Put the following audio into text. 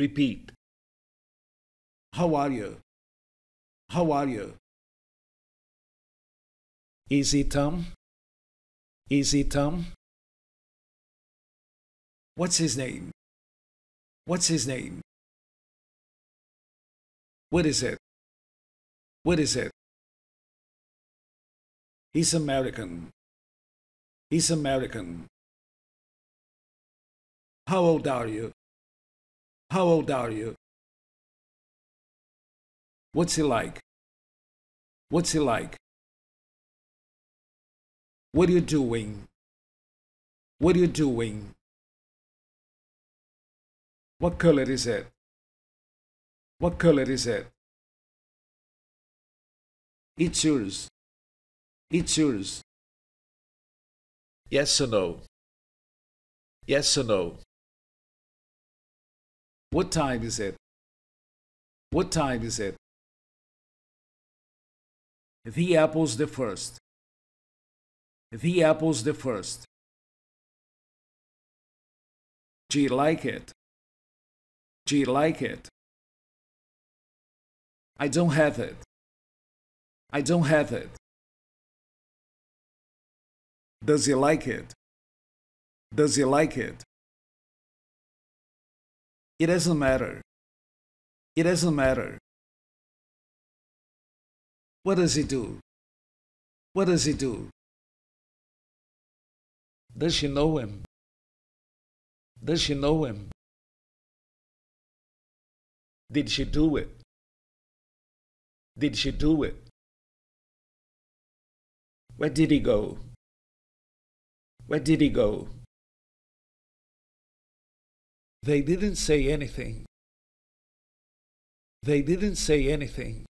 Repeat. How are you? How are you? Easy Tom? Easy Tom? What's his name? What's his name? What is it? What is it? He's American. He's American. How old are you? How old are you? What's he like? What's he like? What are you doing? What are you doing? What color is it? What color is it? It's yours. It's yours. Yes or no? Yes or no? What time is it? What time is it? The apple's the first. The apple's the first. you like it. you like it. I don't have it. I don't have it. Does he like it? Does he like it? It doesn't matter. It doesn't matter. What does he do? What does he do? Does she know him? Does she know him? Did she do it? Did she do it? Where did he go? Where did he go? They didn't say anything. They didn't say anything.